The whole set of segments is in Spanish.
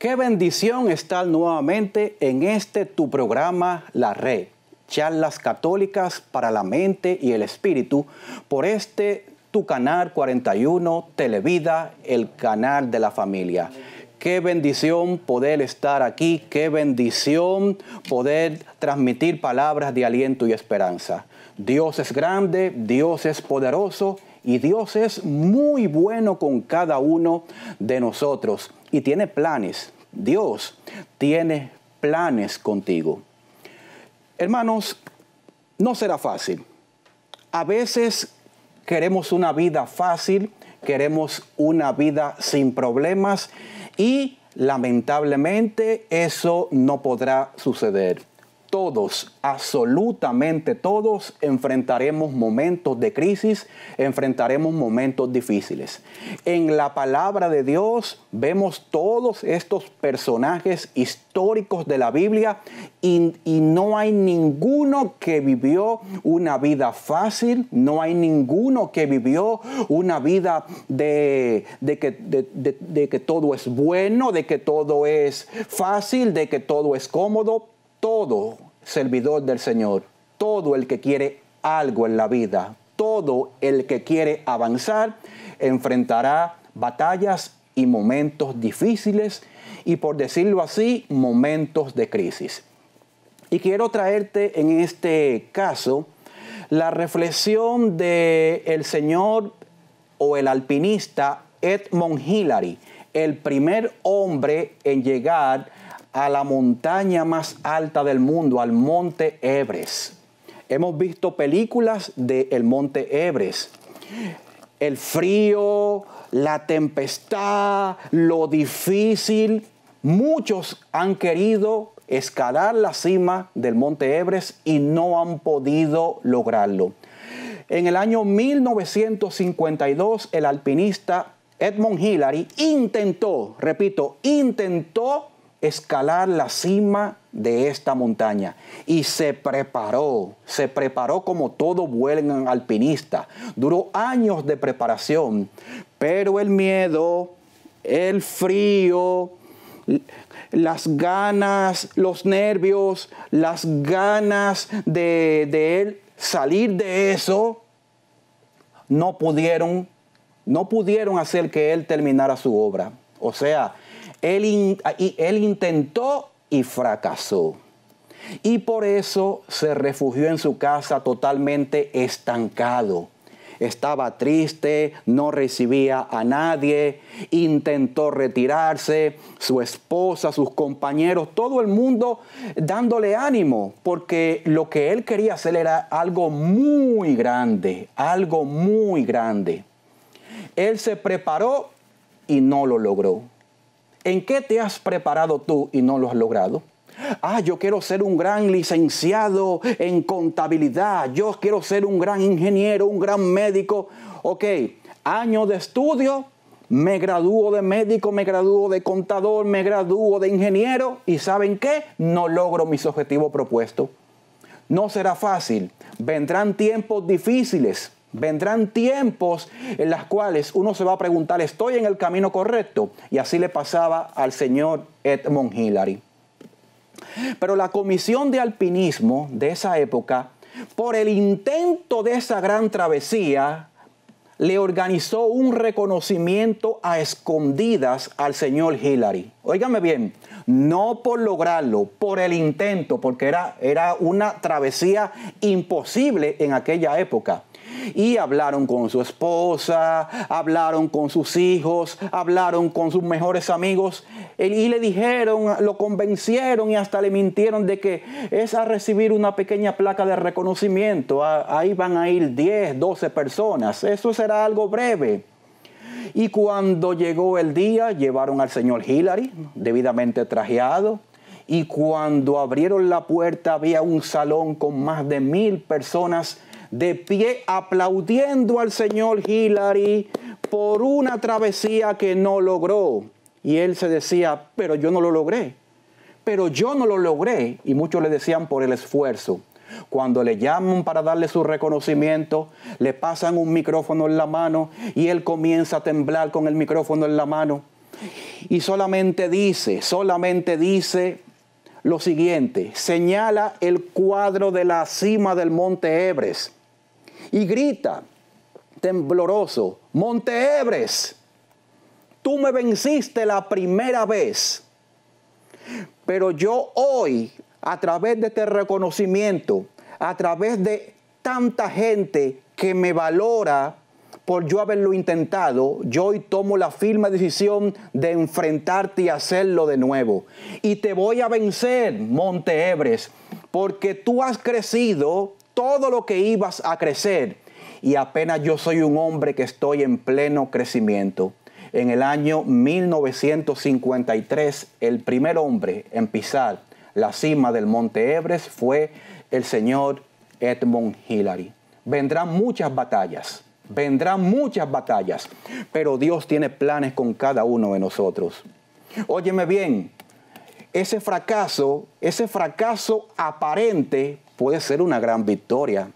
Qué bendición estar nuevamente en este tu programa La Red, charlas católicas para la mente y el espíritu, por este tu canal 41 Televida, el canal de la familia. Qué bendición poder estar aquí, qué bendición poder transmitir palabras de aliento y esperanza. Dios es grande, Dios es poderoso y Dios es muy bueno con cada uno de nosotros y tiene planes. Dios tiene planes contigo. Hermanos, no será fácil. A veces queremos una vida fácil, queremos una vida sin problemas y lamentablemente eso no podrá suceder todos, absolutamente todos, enfrentaremos momentos de crisis, enfrentaremos momentos difíciles. En la palabra de Dios vemos todos estos personajes históricos de la Biblia y, no hay ninguno que vivió una vida fácil, no hay ninguno que vivió una vida de, de que, de que todo es bueno, de que todo es fácil, de que todo es cómodo todo servidor del Señor. Todo el que quiere algo en la vida, todo el que quiere avanzar, enfrentará batallas y momentos difíciles y por decirlo así, momentos de crisis. Y quiero traerte en este caso la reflexión de el señor o el alpinista Edmond Hillary, el primer hombre en llegar a la montaña más alta del mundo, al monte Ebres. Hemos visto películas del monte Ebres. El frío, la tempestad, lo difícil. Muchos han querido escalar la cima del monte Ebres y no han podido lograrlo. En el año 1952, el alpinista Edmund Hillary intentó, repito, intentó escalar la cima de esta montaña. Y se preparó, se preparó como todo buen alpinista. Duró años de preparación, pero el miedo, el frío, las ganas, los nervios, las ganas de, de él salir de eso, no pudieron, no pudieron hacer que él terminara su obra. O sea, él, intentó y fracasó. Y por eso se refugió en su casa totalmente estancado. Estaba triste, no recibía a nadie, intentó retirarse, su esposa, sus compañeros, todo el mundo dándole ánimo, porque lo que él quería hacer era algo muy grande, algo muy grande. Él se preparó y no lo logró. ¿En qué te has preparado tú y no lo has logrado? Ah, yo quiero ser un gran licenciado en contabilidad, yo quiero ser un gran ingeniero, un gran médico. Ok, año de estudio, me gradúo de médico, me gradúo de contador, me gradúo de ingeniero y ¿saben qué? No logro mis objetivos propuestos. No será fácil, vendrán tiempos difíciles, Vendrán tiempos en los cuales uno se va a preguntar, ¿estoy en el camino correcto? Y así le pasaba al señor Edmond Hillary. Pero la comisión de alpinismo de esa época, por el intento de esa gran travesía, le organizó un reconocimiento a escondidas al señor Hillary. Óigame bien, no por lograrlo, por el intento, porque era, era una travesía imposible en aquella época. Y hablaron con su esposa, hablaron con sus hijos, hablaron con sus mejores amigos y le dijeron, lo convencieron y hasta le mintieron de que es a recibir una pequeña placa de reconocimiento. Ahí van a ir 10, 12 personas. Eso será algo breve. Y cuando llegó el día, llevaron al señor Hillary, debidamente trajeado. Y cuando abrieron la puerta, había un salón con más de mil personas de pie aplaudiendo al señor Hillary por una travesía que no logró. Y él se decía, pero yo no lo logré, pero yo no lo logré. Y muchos le decían por el esfuerzo. Cuando le llaman para darle su reconocimiento, le pasan un micrófono en la mano y él comienza a temblar con el micrófono en la mano. Y solamente dice, solamente dice lo siguiente, señala el cuadro de la cima del monte Ebres y grita tembloroso, Monte Ebres, tú me venciste la primera vez, pero yo hoy, a través de este reconocimiento, a través de tanta gente que me valora por yo haberlo intentado, yo hoy tomo la firme decisión de enfrentarte y hacerlo de nuevo. Y te voy a vencer, Monte Ebres, porque tú has crecido todo lo que ibas a crecer. Y apenas yo soy un hombre que estoy en pleno crecimiento. En el año 1953, el primer hombre en pisar la cima del Monte Everest fue el señor Edmund Hillary. Vendrán muchas batallas, vendrán muchas batallas, pero Dios tiene planes con cada uno de nosotros. Óyeme bien, ese fracaso, ese fracaso aparente puede ser una gran victoria.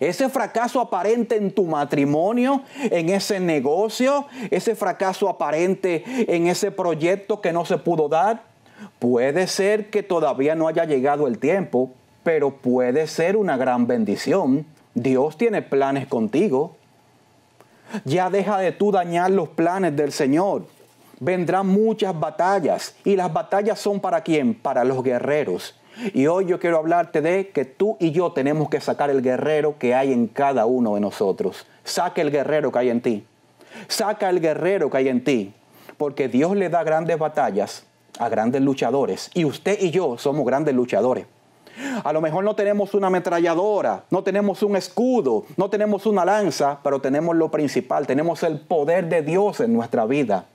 Ese fracaso aparente en tu matrimonio, en ese negocio, ese fracaso aparente en ese proyecto que no se pudo dar, puede ser que todavía no haya llegado el tiempo, pero puede ser una gran bendición. Dios tiene planes contigo. Ya deja de tú dañar los planes del Señor. Vendrán muchas batallas y las batallas son para quién? Para los guerreros. Y hoy yo quiero hablarte de que tú y yo tenemos que sacar el guerrero que hay en cada uno de nosotros. Saca el guerrero que hay en ti. Saca el guerrero que hay en ti. Porque Dios le da grandes batallas a grandes luchadores. Y usted y yo somos grandes luchadores. A lo mejor no tenemos una ametralladora, no tenemos un escudo, no tenemos una lanza, pero tenemos lo principal, tenemos el poder de Dios en nuestra vida.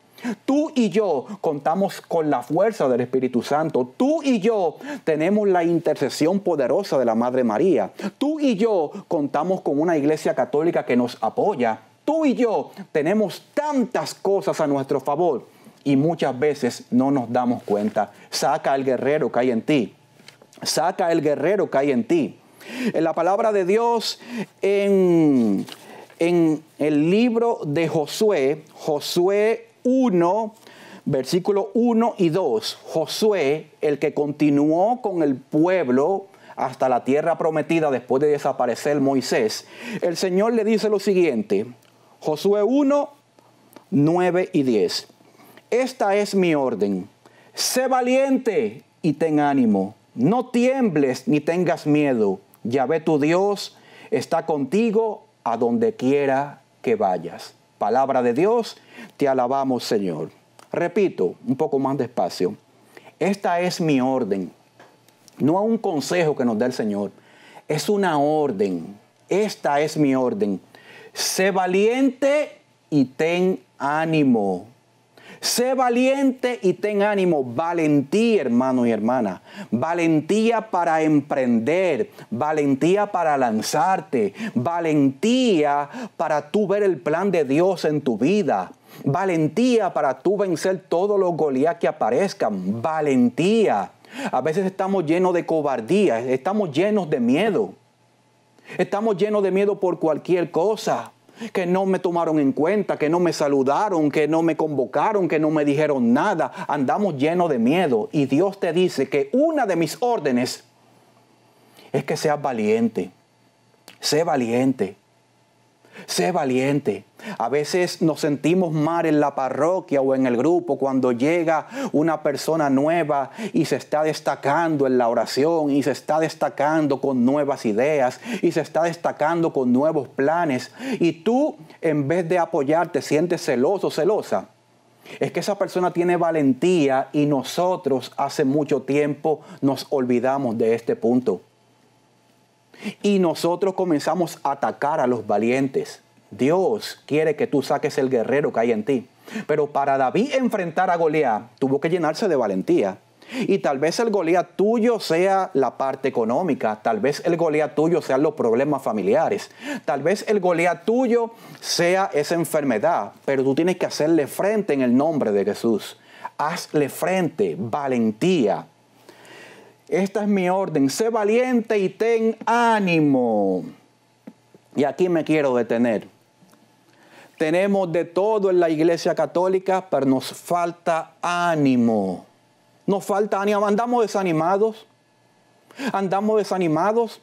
Tú y yo contamos con la fuerza del Espíritu Santo. Tú y yo tenemos la intercesión poderosa de la Madre María. Tú y yo contamos con una iglesia católica que nos apoya. Tú y yo tenemos tantas cosas a nuestro favor y muchas veces no nos damos cuenta. Saca el guerrero que hay en ti. Saca el guerrero que hay en ti. En la palabra de Dios, en, en el libro de Josué, Josué 1, versículo 1 y 2, Josué, el que continuó con el pueblo hasta la tierra prometida después de desaparecer Moisés, el Señor le dice lo siguiente, Josué 1, 9 y 10, esta es mi orden, sé valiente y ten ánimo, no tiembles ni tengas miedo, ya ve tu Dios está contigo a donde quiera que vayas. Palabra de Dios, te alabamos Señor. Repito, un poco más despacio. Esta es mi orden. No a un consejo que nos dé el Señor. Es una orden. Esta es mi orden. Sé valiente y ten ánimo. Sé valiente y ten ánimo, valentía hermano y hermana, valentía para emprender, valentía para lanzarte, valentía para tú ver el plan de Dios en tu vida. Valentía para tú vencer todos los Goliat que aparezcan. Valentía. A veces estamos llenos de cobardía, estamos llenos de miedo. Estamos llenos de miedo por cualquier cosa que no me tomaron en cuenta, que no me saludaron, que no me convocaron, que no me dijeron nada. Andamos llenos de miedo y Dios te dice que una de mis órdenes es que seas valiente. Sé valiente. Sé valiente. A veces nos sentimos mal en la parroquia o en el grupo cuando llega una persona nueva y se está destacando en la oración y se está destacando con nuevas ideas y se está destacando con nuevos planes. Y tú, en vez de apoyarte, sientes celoso, o celosa. Es que esa persona tiene valentía y nosotros hace mucho tiempo nos olvidamos de este punto. Y nosotros comenzamos a atacar a los valientes. Dios quiere que tú saques el guerrero que hay en ti. Pero para David enfrentar a Goliat, tuvo que llenarse de valentía. Y tal vez el Goliat tuyo sea la parte económica, tal vez el Goliat tuyo sean los problemas familiares, tal vez el Goliat tuyo sea esa enfermedad, pero tú tienes que hacerle frente en el nombre de Jesús. Hazle frente, valentía. Esta es mi orden. Sé valiente y ten ánimo. Y aquí me quiero detener. Tenemos de todo en la iglesia católica, pero nos falta ánimo. Nos falta ánimo. Andamos desanimados. Andamos desanimados.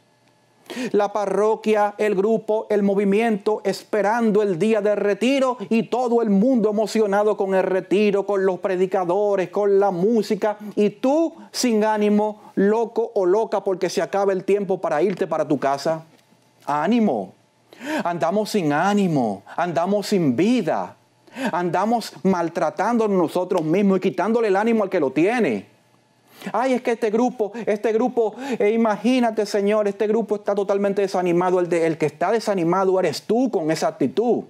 La parroquia, el grupo, el movimiento, esperando el día de retiro y todo el mundo emocionado con el retiro, con los predicadores, con la música y tú sin ánimo, loco o loca porque se acaba el tiempo para irte para tu casa. Ánimo. Andamos sin ánimo, andamos sin vida, andamos maltratándonos nosotros mismos y quitándole el ánimo al que lo tiene. Ay, es que este grupo, este grupo, eh, imagínate Señor, este grupo está totalmente desanimado. El, el que está desanimado eres tú con esa actitud.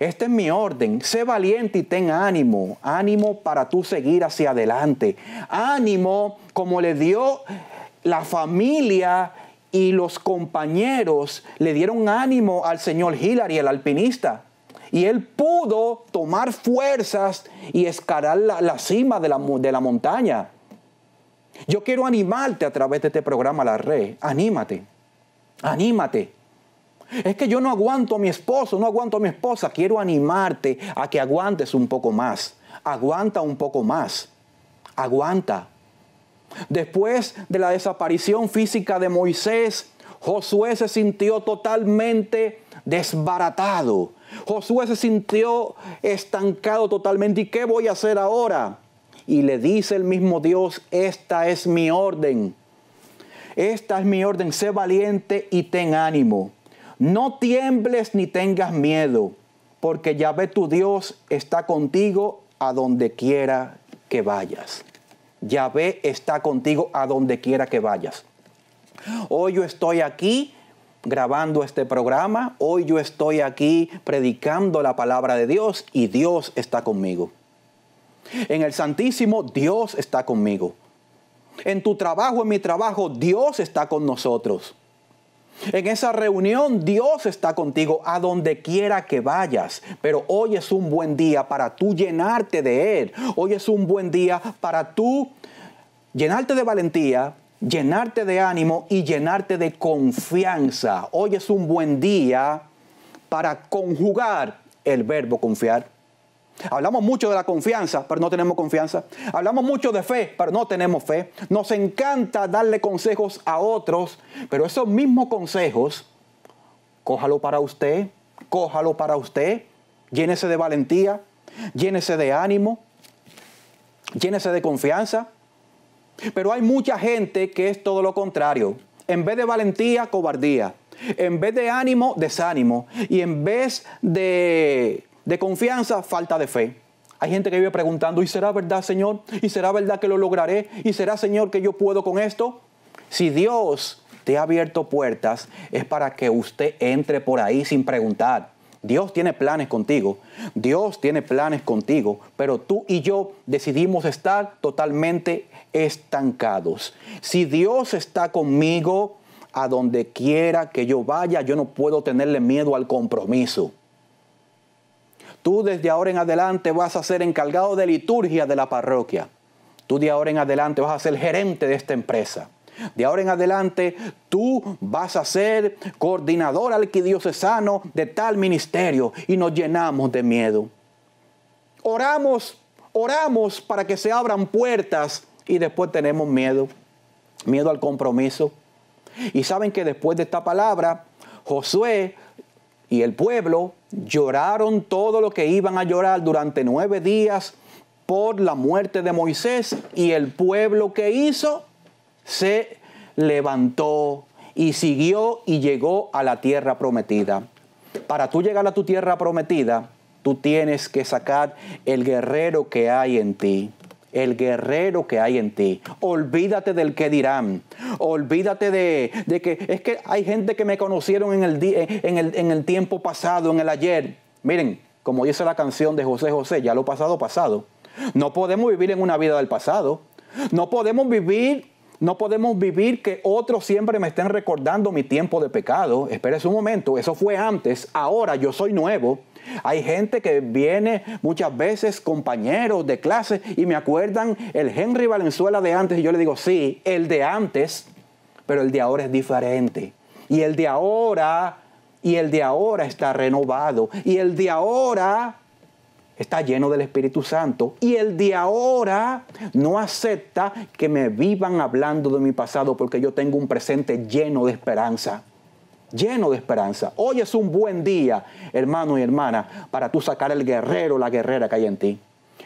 Este es mi orden. Sé valiente y ten ánimo. Ánimo para tú seguir hacia adelante. Ánimo como le dio la familia y los compañeros. Le dieron ánimo al señor Hillary, el alpinista. Y él pudo tomar fuerzas y escalar la, cima de la, de la montaña. Yo quiero animarte a través de este programa La Red. Anímate. Anímate. Es que yo no aguanto a mi esposo, no aguanto a mi esposa. Quiero animarte a que aguantes un poco más. Aguanta un poco más. Aguanta. Después de la desaparición física de Moisés, Josué se sintió totalmente desbaratado. Josué se sintió estancado totalmente. ¿Y qué voy a hacer ahora? y le dice el mismo Dios, esta es mi orden. Esta es mi orden, sé valiente y ten ánimo. No tiembles ni tengas miedo, porque ya ve tu Dios está contigo a donde quiera que vayas. ve está contigo a donde quiera que vayas. Hoy yo estoy aquí grabando este programa, hoy yo estoy aquí predicando la palabra de Dios y Dios está conmigo. En el Santísimo Dios está conmigo. En tu trabajo, en mi trabajo, Dios está con nosotros. En esa reunión Dios está contigo a donde quiera que vayas, pero hoy es un buen día para tú llenarte de Él. Hoy es un buen día para tú llenarte de valentía, llenarte de ánimo y llenarte de confianza. Hoy es un buen día para conjugar el verbo confiar. Hablamos mucho de la confianza, pero no tenemos confianza. Hablamos mucho de fe, pero no tenemos fe. Nos encanta darle consejos a otros, pero esos mismos consejos, cójalo para usted, cójalo para usted, llénese de valentía, llénese de ánimo, llénese de confianza. Pero hay mucha gente que es todo lo contrario. En vez de valentía, cobardía. En vez de ánimo, desánimo. Y en vez de de confianza, falta de fe. Hay gente que vive preguntando, ¿y será verdad, Señor? ¿Y será verdad que lo lograré? ¿Y será, Señor, que yo puedo con esto? Si Dios te ha abierto puertas, es para que usted entre por ahí sin preguntar. Dios tiene planes contigo, Dios tiene planes contigo, pero tú y yo decidimos estar totalmente estancados. Si Dios está conmigo, a donde quiera que yo vaya, yo no puedo tenerle miedo al compromiso. Tú desde ahora en adelante vas a ser encargado de liturgia de la parroquia. Tú de ahora en adelante vas a ser gerente de esta empresa. De ahora en adelante tú vas a ser coordinador arquidiocesano de tal ministerio y nos llenamos de miedo. Oramos, oramos para que se abran puertas y después tenemos miedo, miedo al compromiso. Y saben que después de esta palabra, Josué y el pueblo lloraron todo lo que iban a llorar durante nueve días por la muerte de Moisés y el pueblo que hizo se levantó y siguió y llegó a la tierra prometida. Para tú llegar a tu tierra prometida, tú tienes que sacar el guerrero que hay en ti el guerrero que hay en ti. Olvídate del que dirán. Olvídate de, que es que hay gente que me conocieron eh, en el, en el tiempo pasado, en el ayer. Miren, como dice la canción de José José, ya lo pasado, pasado. No podemos vivir en una vida del pasado. No podemos vivir no podemos vivir que otros siempre me estén recordando mi tiempo de pecado. Esperes un momento, eso fue antes, ahora yo soy nuevo. Hay gente que viene muchas veces, compañeros de clase, y me acuerdan el Henry Valenzuela de antes, y yo le digo, sí, el de antes, pero el de ahora es diferente. Y el de ahora, y el de ahora está renovado, y el de ahora está lleno del Espíritu Santo. Y el de ahora no acepta que me vivan hablando de mi pasado porque yo tengo un presente lleno de esperanza lleno de esperanza. Hoy es un buen día, hermano y hermana, para tú sacar el guerrero, la guerrera que hay en ti.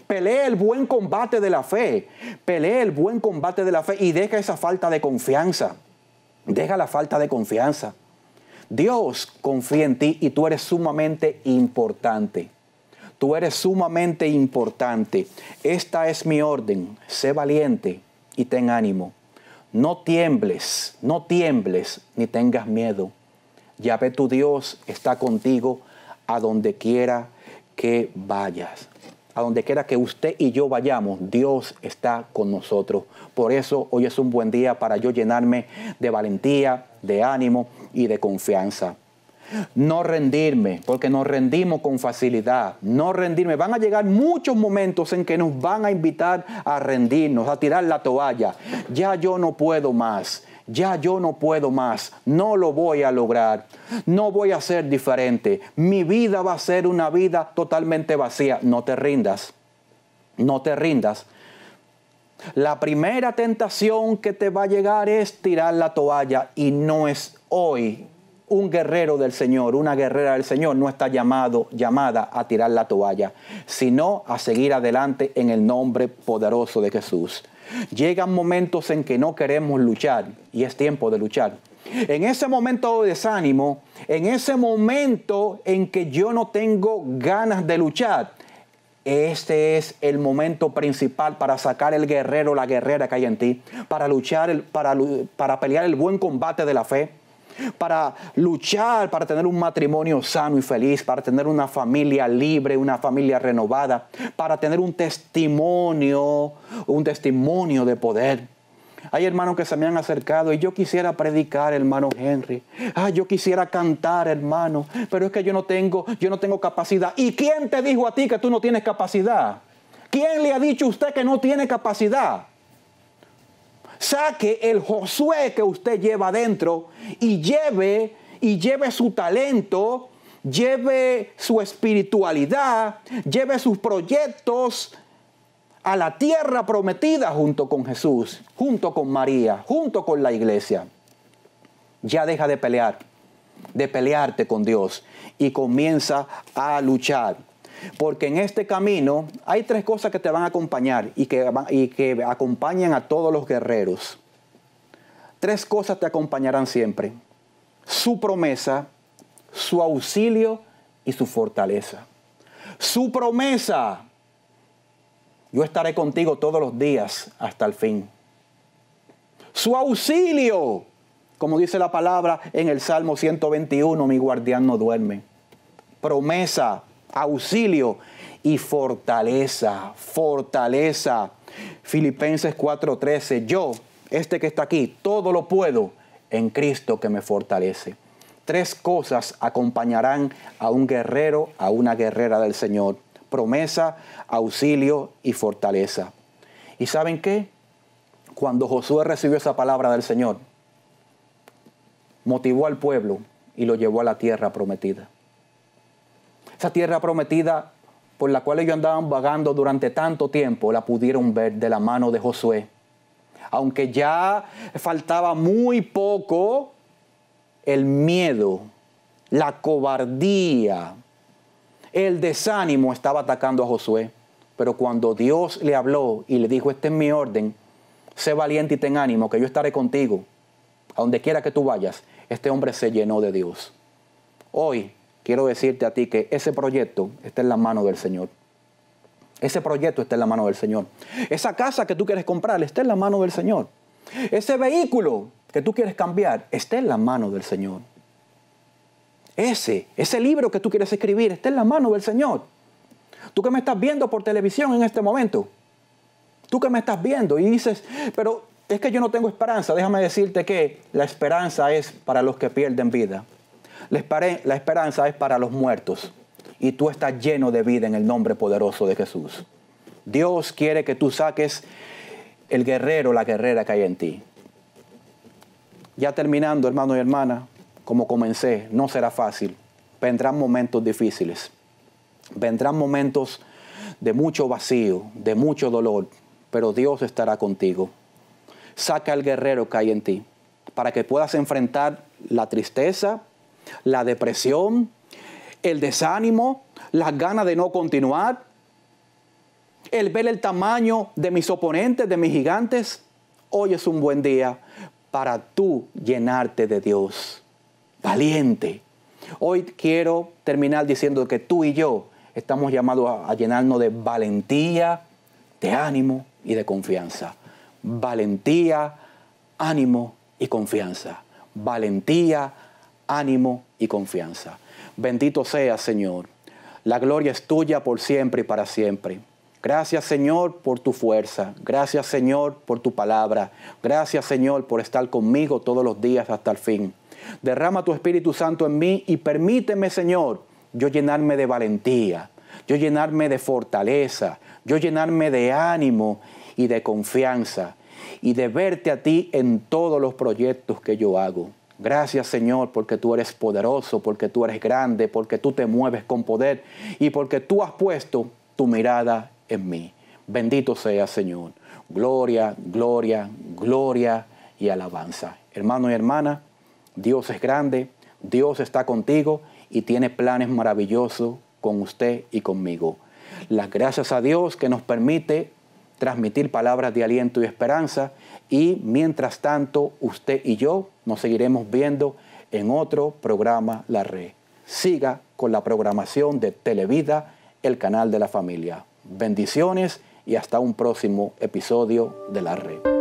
Pelee el buen combate de la fe. Pelee el buen combate de la fe y deja esa falta de confianza. Deja la falta de confianza. Dios confía en ti y tú eres sumamente importante. Tú eres sumamente importante. Esta es mi orden. Sé valiente y ten ánimo. No tiembles, no tiembles ni tengas miedo. Ya ve, tu Dios está contigo a donde quiera que vayas. A donde quiera que usted y yo vayamos, Dios está con nosotros. Por eso hoy es un buen día para yo llenarme de valentía, de ánimo y de confianza. No rendirme, porque nos rendimos con facilidad. No rendirme. Van a llegar muchos momentos en que nos van a invitar a rendirnos, a tirar la toalla. Ya yo no puedo más ya yo no puedo más, no lo voy a lograr, no voy a ser diferente, mi vida va a ser una vida totalmente vacía. No te rindas, no te rindas. La primera tentación que te va a llegar es tirar la toalla y no es hoy. Un guerrero del Señor, una guerrera del Señor no está llamado, llamada a tirar la toalla, sino a seguir adelante en el nombre poderoso de Jesús. Llegan momentos en que no queremos luchar y es tiempo de luchar. En ese momento de desánimo, en ese momento en que yo no tengo ganas de luchar, este es el momento principal para sacar el guerrero, la guerrera que hay en ti, para luchar, para pelear el buen combate de la fe, para luchar, para tener un matrimonio sano y feliz, para tener una familia libre, una familia renovada, para tener un testimonio, un testimonio de poder. Hay hermanos que se me han acercado y yo quisiera predicar, hermano Henry. Ah, yo quisiera cantar, hermano, pero es que yo no tengo, yo no tengo capacidad. ¿Y quién te dijo a ti que tú no tienes capacidad? ¿Quién le ha dicho a usted que no tiene capacidad? Saque el Josué que usted lleva adentro y lleve y lleve su talento, lleve su espiritualidad, lleve sus proyectos a la tierra prometida junto con Jesús, junto con María, junto con la iglesia. Ya deja de pelear, de pelearte con Dios y comienza a luchar. Porque en este camino hay tres cosas que te van a acompañar y que, acompañan a todos los guerreros. Tres cosas te acompañarán siempre. Su promesa, su auxilio y su fortaleza. Su promesa. Yo estaré contigo todos los días hasta el fin. Su auxilio. Como dice la palabra en el Salmo 121, mi guardián no duerme. Promesa, auxilio y fortaleza, fortaleza. Filipenses 4:13, yo, este que está aquí, todo lo puedo en Cristo que me fortalece. Tres cosas acompañarán a un guerrero, a una guerrera del Señor. Promesa, auxilio y fortaleza. ¿Y saben qué? Cuando Josué recibió esa palabra del Señor, motivó al pueblo y lo llevó a la tierra prometida. Esa tierra prometida por la cual ellos andaban vagando durante tanto tiempo, la pudieron ver de la mano de Josué. Aunque ya faltaba muy poco, el miedo, la cobardía, el desánimo estaba atacando a Josué. Pero cuando Dios le habló y le dijo, este es mi orden, sé valiente y ten ánimo, que yo estaré contigo, a donde quiera que tú vayas, este hombre se llenó de Dios. Hoy quiero decirte a ti que ese proyecto está en la mano del Señor. Ese proyecto está en la mano del Señor. Esa casa que tú quieres comprar está en la mano del Señor. Ese vehículo que tú quieres cambiar está en la mano del Señor. Ese, ese libro que tú quieres escribir está en la mano del Señor. Tú que me estás viendo por televisión en este momento, tú que me estás viendo y dices, pero es que yo no tengo esperanza, déjame decirte que la esperanza es para los que pierden vida. La esperanza es para los muertos y tú estás lleno de vida en el nombre poderoso de Jesús. Dios quiere que tú saques el guerrero, la guerrera que hay en ti. Ya terminando, hermano y hermana, como comencé, no será fácil. Vendrán momentos difíciles. Vendrán momentos de mucho vacío, de mucho dolor, pero Dios estará contigo. Saca al guerrero que hay en ti para que puedas enfrentar la tristeza, la depresión, el desánimo, las ganas de no continuar, el ver el tamaño de mis oponentes, de mis gigantes. Hoy es un buen día para tú llenarte de Dios. Valiente. Hoy quiero terminar diciendo que tú y yo estamos llamados a, llenarnos de valentía, de ánimo y de confianza. Valentía, ánimo y confianza. Valentía, ánimo y confianza. Bendito sea, Señor. La gloria es tuya por siempre y para siempre. Gracias Señor por tu fuerza. Gracias Señor por tu palabra. Gracias Señor por estar conmigo todos los días hasta el fin. Derrama tu Espíritu Santo en mí y permíteme Señor yo llenarme de valentía, yo llenarme de fortaleza, yo llenarme de ánimo y de confianza y de verte a ti en todos los proyectos que yo hago. Gracias Señor porque tú eres poderoso, porque tú eres grande, porque tú te mueves con poder y porque tú has puesto tu mirada en mí. Bendito sea Señor. Gloria, gloria, gloria y alabanza. Hermano y hermana, Dios es grande, Dios está contigo y tiene planes maravillosos con usted y conmigo. Las gracias a Dios que nos permite transmitir palabras de aliento y esperanza. Y mientras tanto, usted y yo nos seguiremos viendo en otro programa La Red. Siga con la programación de Televida, el canal de la familia. Bendiciones y hasta un próximo episodio de La Red.